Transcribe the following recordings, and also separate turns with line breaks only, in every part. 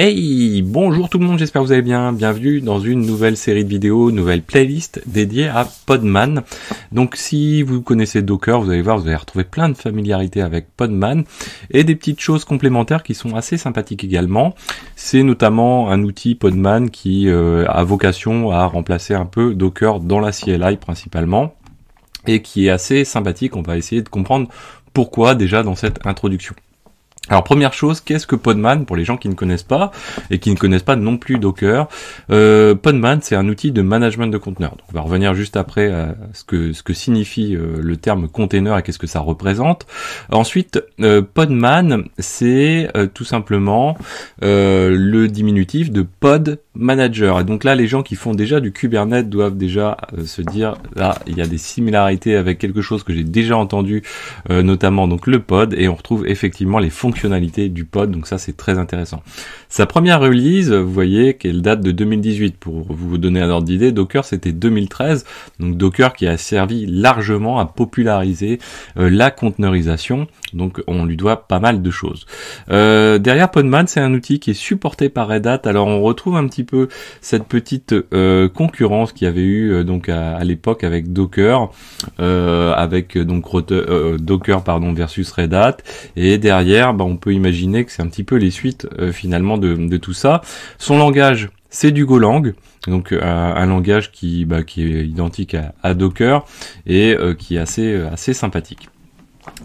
Hey, bonjour tout le monde, j'espère que vous allez bien. Bienvenue dans une nouvelle série de vidéos, nouvelle playlist dédiée à Podman. Donc si vous connaissez Docker, vous allez voir, vous allez retrouver plein de familiarité avec Podman et des petites choses complémentaires qui sont assez sympathiques également. C'est notamment un outil Podman qui euh, a vocation à remplacer un peu Docker dans la CLI principalement et qui est assez sympathique. On va essayer de comprendre pourquoi déjà dans cette introduction. Alors première chose, qu'est-ce que Podman pour les gens qui ne connaissent pas et qui ne connaissent pas non plus Docker euh, Podman c'est un outil de management de conteneurs. on va revenir juste après à ce que ce que signifie euh, le terme container et qu'est-ce que ça représente. Ensuite, euh, Podman c'est euh, tout simplement le diminutif de pod manager. Et donc là, les gens qui font déjà du Kubernetes doivent déjà se dire là, ah, il y a des similarités avec quelque chose que j'ai déjà entendu, notamment donc le pod, et on retrouve effectivement les fonctions du pod, donc ça c'est très intéressant. Sa première release, vous voyez qu'elle date de 2018, pour vous donner un ordre d'idée, Docker c'était 2013, donc Docker qui a servi largement à populariser euh, la conteneurisation, donc on lui doit pas mal de choses. Euh, derrière Podman, c'est un outil qui est supporté par Red Hat, alors on retrouve un petit peu cette petite euh, concurrence qui avait eu donc à, l'époque avec Docker, avec donc Docker pardon versus Red Hat, et derrière ben, on peut imaginer que c'est un petit peu les suites euh, finalement de, tout ça. Son langage, c'est du Golang, donc euh, un langage qui, bah, qui est identique à, Docker et euh, qui est assez, assez sympathique.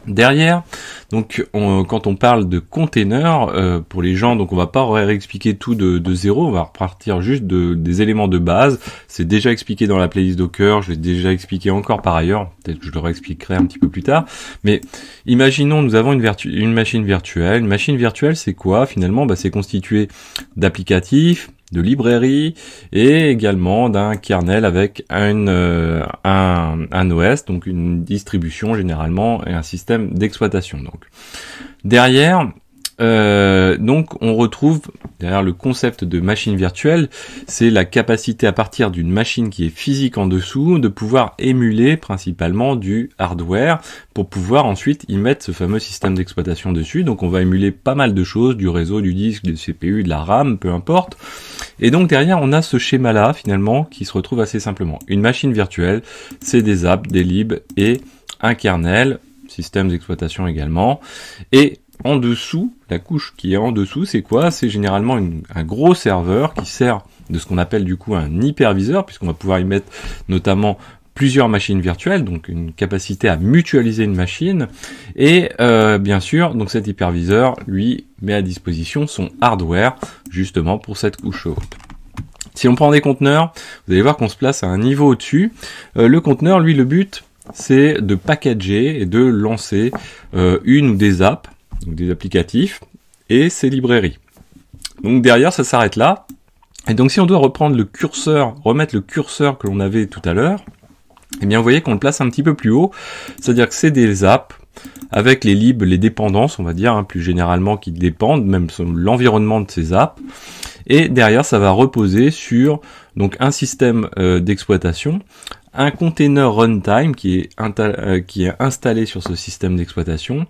Derrière, donc quand on parle de container, euh, pour les gens, donc on va pas réexpliquer tout de, zéro, on va repartir juste des éléments de base. C'est déjà expliqué dans la playlist Docker, je l'ai déjà expliqué encore par ailleurs, peut-être que je le réexpliquerai un petit peu plus tard. Mais imaginons, nous avons une, une machine virtuelle. Une machine virtuelle, c'est quoi Finalement, bah, c'est constitué d'applicatifs de librairie et également d'un kernel avec euh, un, un, OS, donc une distribution généralement et un système d'exploitation. Donc derrière, euh, donc on retrouve derrière le concept de machine virtuelle, c'est la capacité à partir d'une machine qui est physique en dessous de pouvoir émuler principalement du hardware pour pouvoir ensuite y mettre ce fameux système d'exploitation dessus. Donc on va émuler pas mal de choses, du réseau, du disque, du CPU, de la RAM, peu importe. Et donc derrière on a ce schéma là finalement qui se retrouve assez simplement. Une machine virtuelle, c'est des apps, des libs et un kernel système d'exploitation également. Et en dessous, la couche qui est en dessous, c'est quoi C'est généralement un gros serveur qui sert de ce qu'on appelle du coup un hyperviseur, puisqu'on va pouvoir y mettre notamment plusieurs machines virtuelles, donc une capacité à mutualiser une machine. Et euh, bien sûr, donc cet hyperviseur, lui, met à disposition son hardware, justement pour cette couche haute. Si on prend des conteneurs, vous allez voir qu'on se place à un niveau au-dessus. Euh, le conteneur, lui, le but, c'est de packager et de lancer euh, une ou des apps donc des applicatifs, et ces librairies. Donc derrière, ça s'arrête là. Et donc si on doit reprendre le curseur, remettre le curseur que l'on avait tout à l'heure, eh bien vous voyez qu'on le place un petit peu plus haut, c'est-à-dire que c'est des apps avec les libres, les dépendances, on va dire, hein, plus généralement qui dépendent, même l'environnement de ces apps. Et derrière, ça va reposer sur donc un système euh, d'exploitation, un container runtime qui est, euh, qui est installé sur ce système d'exploitation,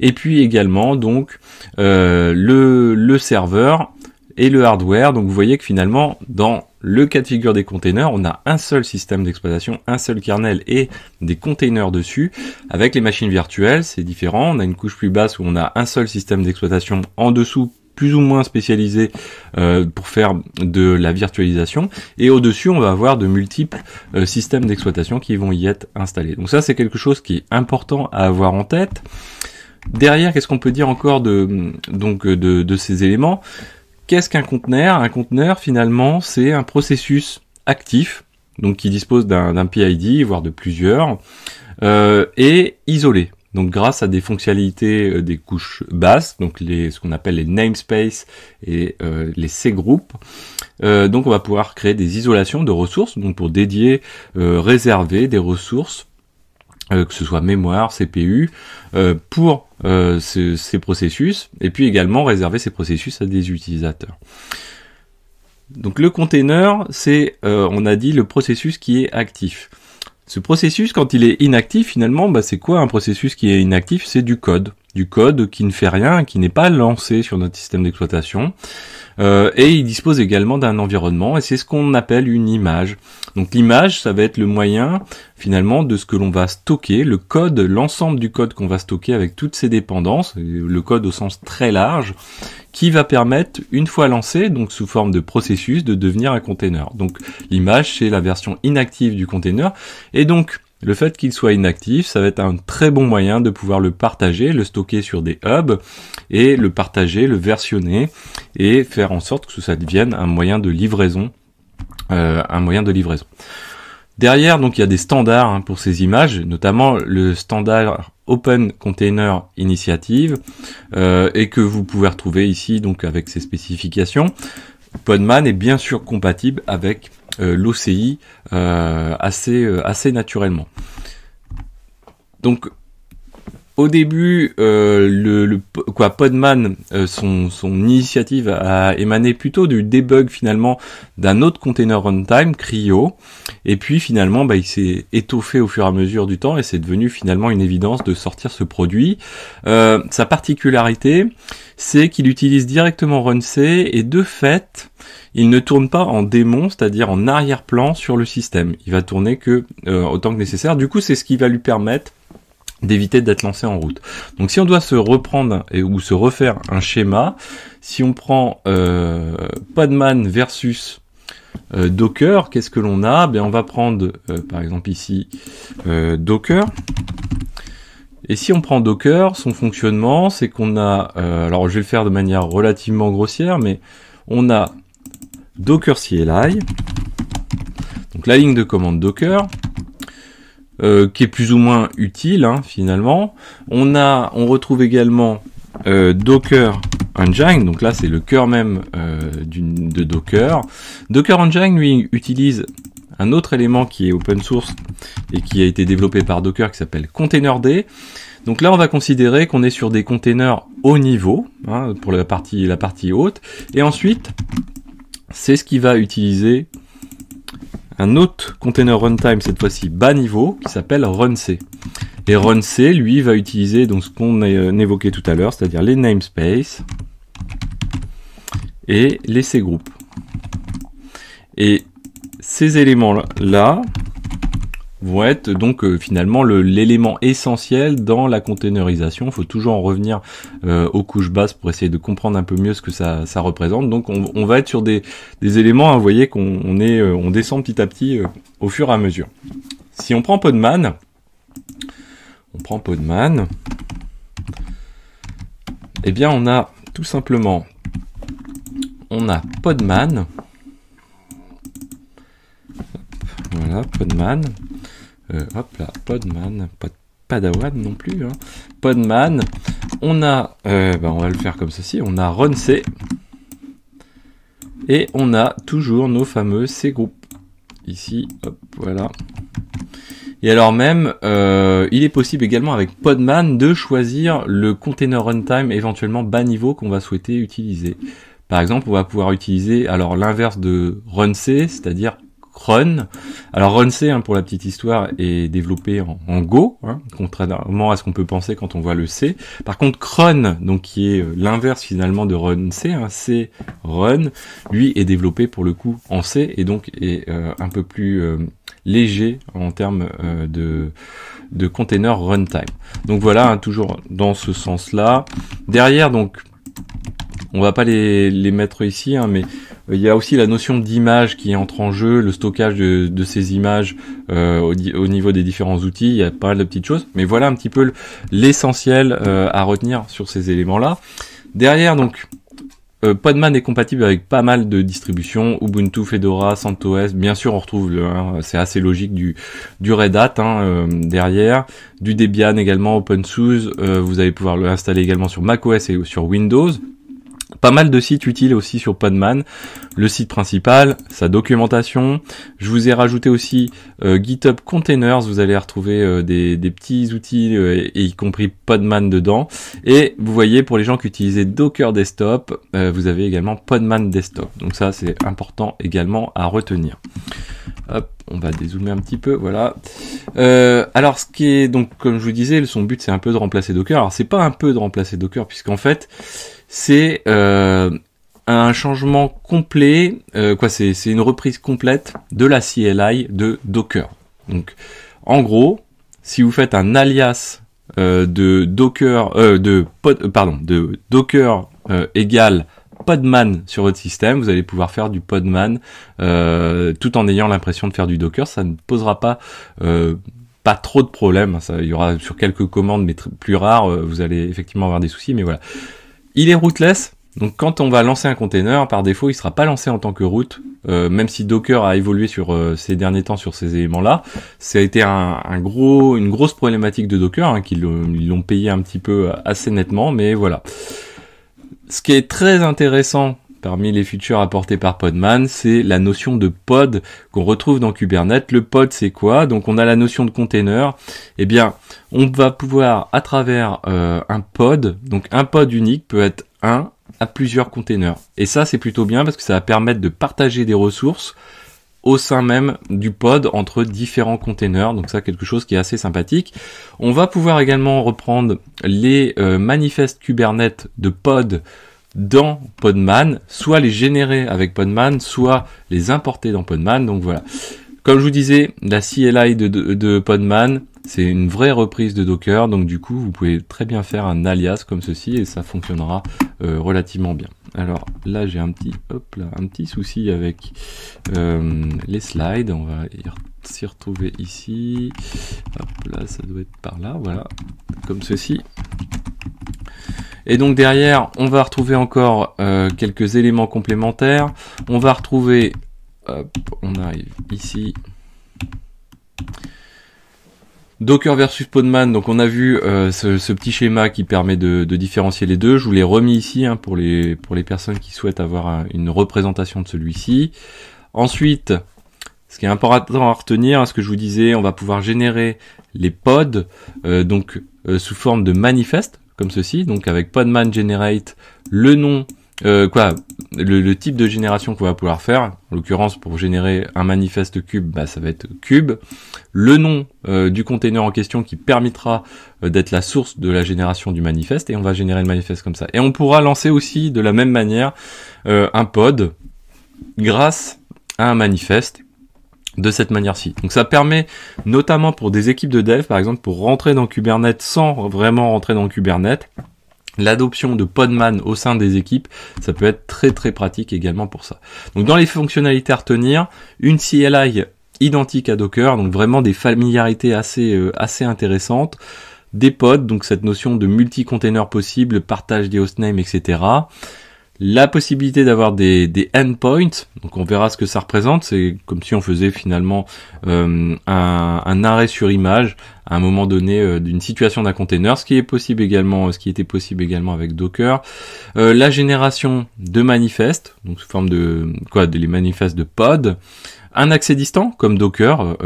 et puis également donc euh, le, le serveur et le hardware. Donc vous voyez que finalement, dans le cas de figure des containers, on a un seul système d'exploitation, un seul kernel et des containers dessus. Avec les machines virtuelles, c'est différent. On a une couche plus basse où on a un seul système d'exploitation en dessous plus ou moins spécialisé euh, pour faire de la virtualisation. Et au-dessus, on va avoir de multiples euh, systèmes d'exploitation qui vont y être installés. Donc ça, c'est quelque chose qui est important à avoir en tête. Derrière, qu'est-ce qu'on peut dire encore de, donc, euh, de, ces éléments Qu'est-ce qu'un conteneur Un conteneur, finalement, c'est un processus actif, donc qui dispose d'un PID, voire de plusieurs, et isolé. Donc grâce à des fonctionnalités euh, des couches basses, donc les, ce qu'on appelle les namespaces et euh, les C-groupes, euh, donc on va pouvoir créer des isolations de ressources, donc pour dédier, réserver des ressources, que ce soit mémoire, CPU, pour ces processus, et puis également réserver ces processus à des utilisateurs. Donc le container, c'est, on a dit, le processus qui est actif. Ce processus, quand il est inactif, finalement, bah, c'est quoi un processus qui est inactif C'est du code du code qui ne fait rien, qui n'est pas lancé sur notre système d'exploitation. Euh, et il dispose également d'un environnement, et c'est ce qu'on appelle une image. Donc l'image, ça va être le moyen finalement de ce que l'on va stocker, le code, l'ensemble du code qu'on va stocker avec toutes ses dépendances, le code au sens très large, qui va permettre, une fois lancé, donc sous forme de processus, de devenir un container. Donc l'image, c'est la version inactive du container, et donc le fait qu'il soit inactif, ça va être un très bon moyen de pouvoir le partager, le stocker sur des hubs et le partager, le versionner et faire en sorte que ça devienne un moyen de livraison, euh, un moyen de livraison. Derrière, donc, il y a des standards hein, pour ces images, notamment le standard Open Container Initiative, euh, et que vous pouvez retrouver ici, donc, avec ses spécifications. Podman est bien sûr compatible avec euh, l'OCI euh, assez, euh, assez naturellement. Donc au début, euh, le, quoi, Podman, euh, son, son, initiative a émané plutôt du debug finalement d'un autre container runtime, Cryo, et puis finalement, bah, il s'est étoffé au fur et à mesure du temps et c'est devenu finalement une évidence de sortir ce produit. Euh, sa particularité, c'est qu'il utilise directement RunC et de fait, il ne tourne pas en démon, c'est-à-dire en arrière-plan sur le système. Il va tourner que autant que nécessaire. Du coup, c'est ce qui va lui permettre d'éviter d'être lancé en route. Donc si on doit se reprendre et, ou se refaire un schéma, si on prend euh, Padman versus euh, Docker, qu'est-ce que l'on a ben, On va prendre euh, par exemple ici Docker. Et si on prend Docker, son fonctionnement, c'est qu'on a, alors je vais le faire de manière relativement grossière, mais on a Docker CLI, donc la ligne de commande Docker, euh, qui est plus ou moins utile hein, finalement. On a, on retrouve également euh, Docker Engine, donc là c'est le cœur même euh, de Docker. Docker Engine lui utilise un autre élément qui est open source et qui a été développé par Docker qui s'appelle ContainerD. Donc là, on va considérer qu'on est sur des containers haut niveau hein, pour la partie, la partie haute. Et ensuite, c'est ce qui va utiliser un autre container runtime, cette fois-ci bas niveau, qui s'appelle runc. Et runc, lui, va utiliser donc ce qu'on évoquait tout à l'heure, c'est-à-dire les namespaces et les cgroups. Et ces éléments-là, vont être donc euh, finalement l'élément essentiel dans la containerisation. Il faut toujours en revenir euh, aux couches basses pour essayer de comprendre un peu mieux ce que ça, représente. Donc on, va être sur des, éléments, hein, vous voyez qu'on est, euh, on descend petit à petit au fur et à mesure. Si on prend Podman, on prend Podman, eh bien on a tout simplement, on a Podman, voilà, Podman. Euh, hop là, Podman, pas Padawan non plus. Hein. Podman. On a, euh, bah, on va le faire comme ceci. On a Run Et on a toujours nos fameux C groupes. Ici, hop, voilà. Et alors même, euh, il est possible également avec Podman de choisir le container runtime éventuellement bas niveau qu'on va souhaiter utiliser. Par exemple, on va pouvoir utiliser alors l'inverse de run c'est-à-dire Run. Alors Run C, hein, pour la petite histoire, est développé en, Go, hein, contrairement à ce qu'on peut penser quand on voit le C. Par contre Cron, donc qui est euh, l'inverse finalement de Run C, hein, C Run, lui est développé pour le coup en C et donc est euh, un peu plus euh, léger en termes de de container runtime. Donc voilà, hein, toujours dans ce sens-là. Derrière donc on va pas les, mettre ici, hein, mais il y a aussi la notion d'image qui entre en jeu, le stockage de, ces images euh, au, niveau des différents outils. Il y a pas mal de petites choses, mais voilà un petit peu l'essentiel euh, à retenir sur ces éléments-là. Derrière, donc, euh, Podman est compatible avec pas mal de distributions, Ubuntu, Fedora, CentOS, bien sûr on retrouve le, hein, c'est assez logique du, du Red Hat hein, derrière, du Debian également, OpenSUSE, vous allez pouvoir le installer également sur macOS et sur Windows, pas mal de sites utiles aussi sur Podman. Le site principal, sa documentation. Je vous ai rajouté aussi euh, GitHub Containers. Vous allez retrouver euh, des, petits outils euh, et, y compris Podman dedans. Et vous voyez, pour les gens qui utilisaient Docker Desktop, vous avez également Podman Desktop. Donc ça, c'est important également à retenir. Hop, on va dézoomer un petit peu, voilà. alors ce qui est donc comme je vous disais, son but c'est un peu de remplacer Docker. Alors c'est pas un peu de remplacer Docker puisqu'en fait c'est euh, un changement complet, euh, quoi, c'est une reprise complète de la CLI de Docker. Donc, en gros, si vous faites un alias euh, de Docker, de pardon, de Docker euh, égale Podman sur votre système, vous allez pouvoir faire du Podman tout en ayant l'impression de faire du Docker. Ça ne posera pas pas trop de problèmes. Ça, il y aura sur quelques commandes, mais plus rares, vous allez effectivement avoir des soucis. Mais voilà, il est rootless, donc quand on va lancer un container, par défaut, il sera pas lancé en tant que route, euh, même si Docker a évolué sur euh, ces derniers temps sur ces éléments-là. Ça a été un, gros, une grosse problématique de Docker, hein, qu'ils l'ont payé un petit peu assez nettement, mais voilà. Ce qui est très intéressant parmi les features apportés par Podman, c'est la notion de pod qu'on retrouve dans Kubernetes. Le pod, c'est quoi Donc on a la notion de container. Eh bien, on va pouvoir à travers euh, un pod, donc un pod unique peut être un à plusieurs containers. Et ça, c'est plutôt bien parce que ça va permettre de partager des ressources au sein même du pod entre différents containers. Donc ça, quelque chose qui est assez sympathique. On va pouvoir également reprendre les euh, manifestes Kubernetes de pod dans Podman, soit les générer avec Podman, soit les importer dans Podman. Donc voilà. Comme je vous disais, la CLI de, de, Podman, c'est une vraie reprise de Docker, donc du coup, vous pouvez très bien faire un alias comme ceci et ça fonctionnera euh, relativement bien. Alors là, j'ai un petit, hop là, un petit souci avec euh, les slides. On va s'y retrouver ici. Hop là, ça doit être par là, voilà, comme ceci. Et donc derrière, on va retrouver encore euh, quelques éléments complémentaires. On va retrouver, hop, on arrive ici. Docker versus Podman, donc on a vu euh, ce, petit schéma qui permet de, différencier les deux. Je vous l'ai remis ici hein, pour, les, pour les personnes qui souhaitent avoir une représentation de celui-ci. Ensuite, ce qui est important à retenir, hein, ce que je vous disais, on va pouvoir générer les pods, euh, donc sous forme de manifeste, comme ceci, donc avec podman generate le nom, euh, quoi, le, type de génération qu'on va pouvoir faire. En l'occurrence, pour générer un manifeste cube, bah, ça va être cube. Le nom euh, du container en question qui permettra euh, d'être la source de la génération du manifeste et on va générer le manifeste comme ça. Et on pourra lancer aussi de la même manière un pod grâce à un manifeste de cette manière-ci. Donc ça permet notamment pour des équipes de dev, par exemple, pour rentrer dans Kubernetes sans vraiment rentrer dans Kubernetes, l'adoption de Podman au sein des équipes, ça peut être très très pratique également pour ça. Donc dans les fonctionnalités à retenir, une CLI identique à Docker, donc vraiment des familiarités assez, euh, assez intéressantes, des pods, donc cette notion de multi-container possible, partage des hostnames, etc la possibilité d'avoir des, des endpoints, donc on verra ce que ça représente, c'est comme si on faisait finalement euh, un, arrêt sur image à un moment donné euh, d'une situation d'un container, ce qui est possible également, ce qui était possible également avec Docker, euh, la génération de manifestes, donc sous forme de quoi, des manifestes de pod, un accès distant comme Docker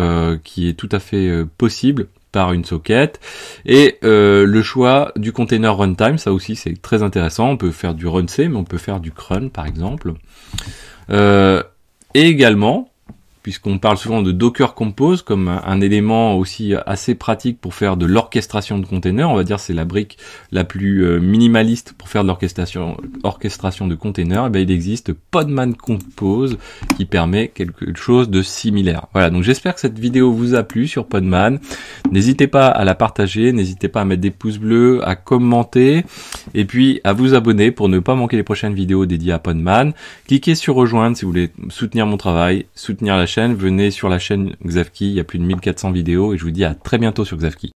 qui est tout à fait possible par une socket. Et euh, le choix du container runtime, ça aussi c'est très intéressant. On peut faire du run mais on peut faire du crun par exemple. Euh, et également, puisqu'on parle souvent de Docker Compose comme un élément aussi assez pratique pour faire de l'orchestration de containers. On va dire c'est la brique la plus euh, minimaliste pour faire de l'orchestration orchestration de containers. Et eh bien, il existe Podman Compose qui permet quelque chose de similaire. Voilà, donc j'espère que cette vidéo vous a plu sur Podman. N'hésitez pas à la partager, n'hésitez pas à mettre des pouces bleus, à commenter et puis à vous abonner pour ne pas manquer les prochaines vidéos dédiées à Podman. Cliquez sur rejoindre si vous voulez soutenir mon travail, soutenir la chaîne, venez sur la chaîne Xavki, il y a plus de 1400 vidéos et je vous dis à très bientôt sur Xavki.